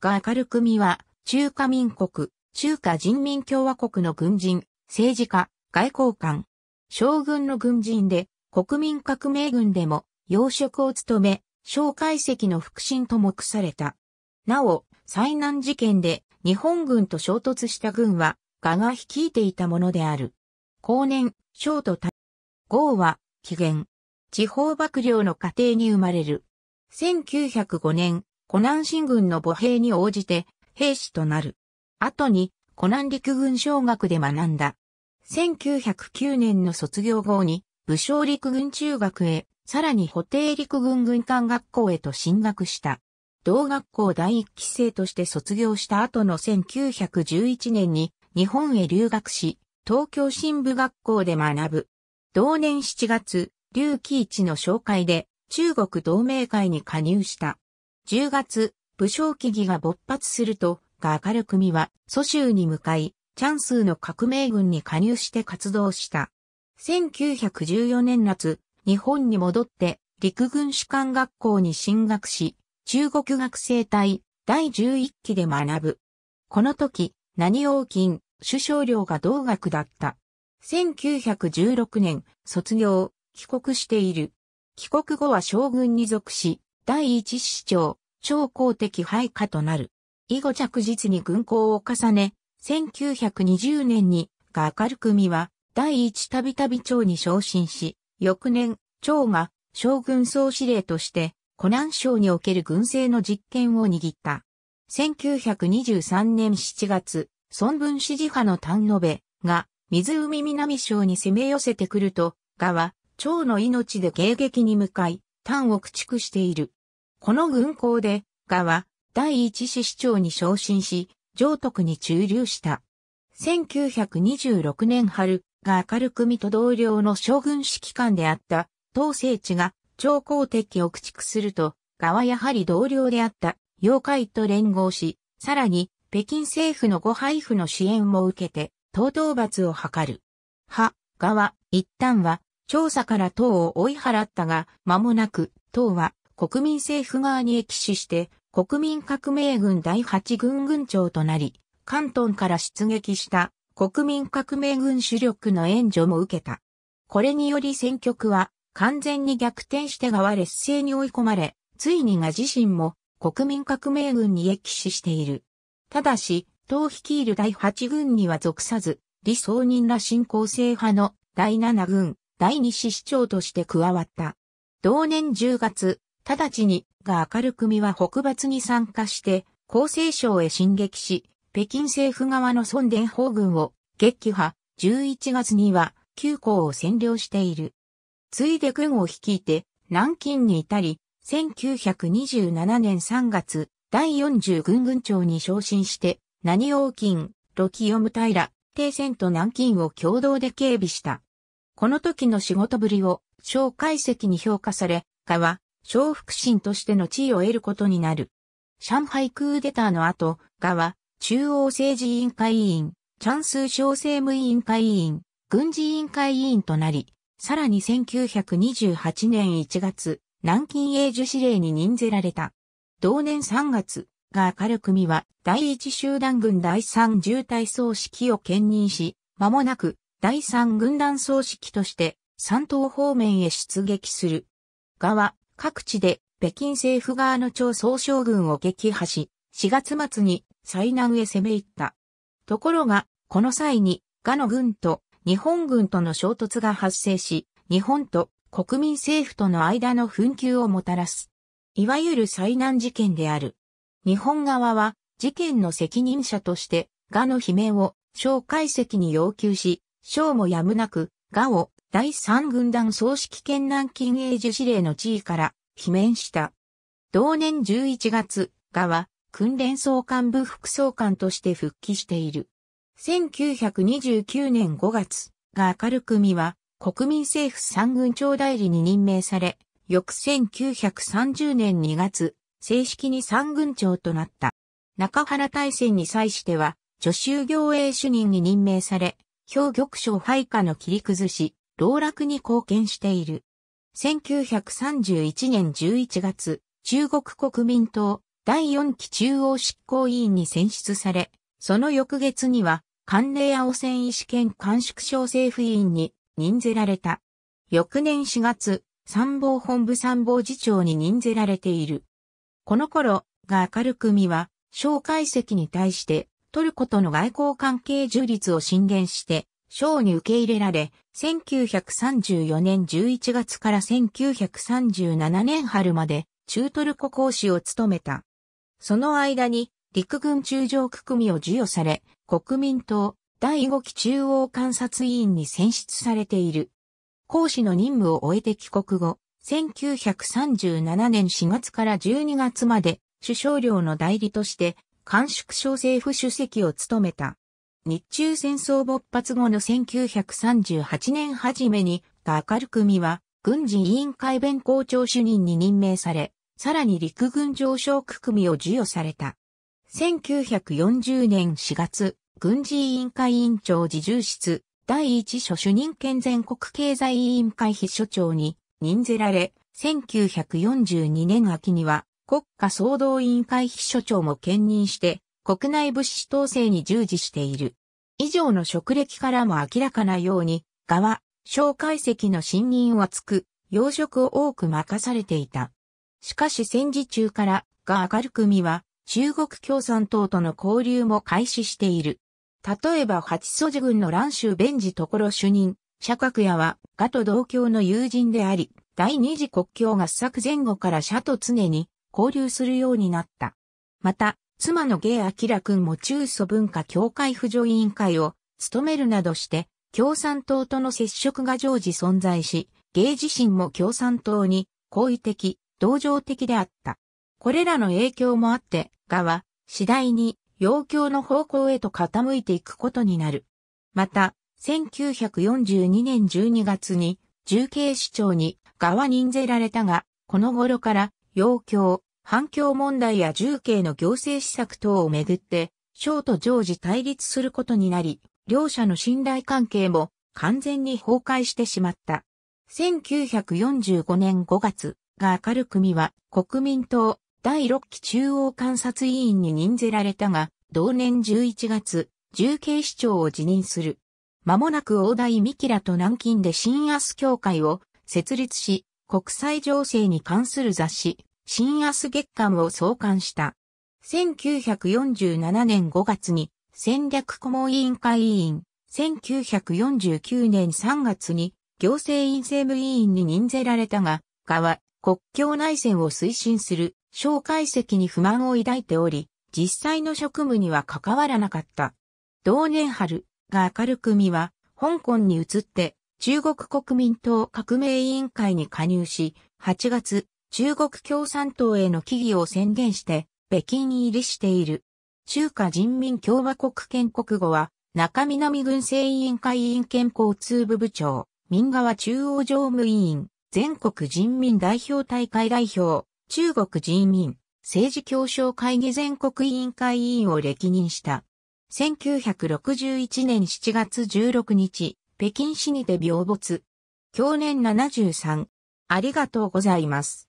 が明るく見は、中華民国、中華人民共和国の軍人、政治家、外交官、将軍の軍人で、国民革命軍でも、要職を務め、蒋介石の腹心と目された。なお、災難事件で日本軍と衝突した軍は、我が率いていたものである。後年、小と対、豪は、起源。地方幕僚の家庭に生まれる。1905年、湖南新軍の母兵に応じて兵士となる。後に湖南陸軍小学で学んだ。1909年の卒業後に武将陸軍中学へ、さらに補定陸軍軍艦学校へと進学した。同学校第一期生として卒業した後の1911年に日本へ留学し、東京新部学校で学ぶ。同年7月、劉貴一の紹介で中国同盟会に加入した。10月、武将起義が勃発すると、が明る組は、蘇州に向かい、チャンスーの革命軍に加入して活動した。1914年夏、日本に戻って、陸軍士官学校に進学し、中国学生隊第11期で学ぶ。この時、何王金、首相領が同学だった。1916年、卒業、帰国している。帰国後は将軍に属し、第一師長、超公的配下となる。以後着実に軍港を重ね、1920年に、が明るく見は、第一たびたび長に昇進し、翌年、長が将軍総司令として、湖南省における軍政の実権を握った。1923年7月、孫文支持派の丹野部が、湖南省に攻め寄せてくると、がは、長の命で迎撃に向かい、丹を駆逐している。この軍港で、ガは第一市市長に昇進し、上徳に駐留した。1926年春、が明るく見と同僚の将軍指揮官であった、東聖地が超公敵を駆逐すると、ガはやはり同僚であった、妖怪と連合し、さらに、北京政府のご配布の支援も受けて、東討伐を図る。は、ガは、一旦は、調査から党を追い払ったが、間もなく、党は、国民政府側に駅死して、国民革命軍第8軍軍長となり、関東から出撃した国民革命軍主力の援助も受けた。これにより戦局は完全に逆転して側劣勢に追い込まれ、ついにが自身も国民革命軍に駅死している。ただし、党率いる第8軍には属さず、李想人ら新興制派の第7軍、第2師市長として加わった。同年10月、直ちに、が明るく組は北伐に参加して、厚生省へ進撃し、北京政府側の孫伝法軍を撃破、11月には、旧校を占領している。ついで軍を率いて、南京に至り、1927年3月、第40軍軍長に昇進して、何王金、ロキヨム平、帝戦と南京を共同で警備した。この時の仕事ぶりを、蒋介石に評価され、かは、小腹心としての地位を得ることになる。上海クーデターの後、側、中央政治委員会委員、チャンス小政務委員会委員、軍事委員会委員となり、さらに1928年1月、南京英樹司令に任ぜられた。同年3月、が明る組は第一集団軍第三重隊総指揮を兼任し、間もなく第三軍団総指揮として山東方面へ出撃する。は、各地で北京政府側の超総将軍を撃破し、4月末に災難へ攻め入った。ところが、この際に、ガの軍と日本軍との衝突が発生し、日本と国民政府との間の紛糾をもたらす。いわゆる災難事件である。日本側は事件の責任者として、ガの悲鳴を小解析に要求し、小もやむなく、ガを第三軍団総指揮権南近衛受司令の地位から、罷免した。同年11月、賀は、訓練総監部副総監として復帰している。1929年5月、が明るく見は、国民政府三軍長代理に任命され、翌1930年2月、正式に三軍長となった。中原大戦に際しては、助手行営主任に任命され、兵玉将配下の切り崩し、老落に貢献している。1931年11月、中国国民党第4期中央執行委員に選出され、その翌月には、関連青線医師兼官縮小政府委員に任ぜられた。翌年4月、参謀本部参謀次長に任ぜられている。この頃、が明るく見は、蒋介石に対して、トルコとの外交関係樹立を進言して、省に受け入れられ、1934年11月から1937年春まで中トルコ講師を務めた。その間に陸軍中将区組を授与され、国民党第5期中央観察委員に選出されている。講師の任務を終えて帰国後、1937年4月から12月まで首相領の代理として、監縮省政府主席を務めた。日中戦争勃発後の1938年初めに、が明るく見は、軍事委員会弁公庁主任に任命され、さらに陸軍上昇区組を授与された。1940年4月、軍事委員会委員長自重室、第一所主任兼全国経済委員会秘書長に任ぜられ、1942年秋には国家総動委員会秘書長も兼任して、国内物資統制に従事している。以上の職歴からも明らかなように、側、蒋介石の信任はつく、養殖を多く任されていた。しかし戦時中から、が明る組は、中国共産党との交流も開始している。例えば八祖寺軍の蘭州弁治所主任、社格屋は、がと同郷の友人であり、第二次国境合作前後から社と常に交流するようになった。また、妻の芸明君も中祖文化協会婦女委員会を務めるなどして、共産党との接触が常時存在し、芸自身も共産党に好意的、同情的であった。これらの影響もあって、ガは次第に要求の方向へと傾いていくことになる。また、1942年12月に重慶市長にガは任ぜられたが、この頃から要求、環境問題や重慶の行政施策等をめぐって、省と常時対立することになり、両者の信頼関係も完全に崩壊してしまった。1945年5月、が明るく見は国民党第6期中央観察委員に任ぜられたが、同年11月、重慶市長を辞任する。間もなく大台三木らと南京で新安協会を設立し、国際情勢に関する雑誌、新安月間を創刊した。1947年5月に戦略顧問委員会委員、1949年3月に行政院政務委員に任ぜられたが、側、国境内戦を推進する小介析に不満を抱いており、実際の職務には関わらなかった。同年春、が明るく見は、香港に移って、中国国民党革命委員会に加入し、8月、中国共産党への起義を宣言して、北京入りしている。中華人民共和国建国後は、中南軍政委員会委員兼交通部部長、民側中央常務委員、全国人民代表大会代表、中国人民、政治協商会議全国委員会委員を歴任した。1961年7月16日、北京市にて病没。去年73。ありがとうございます。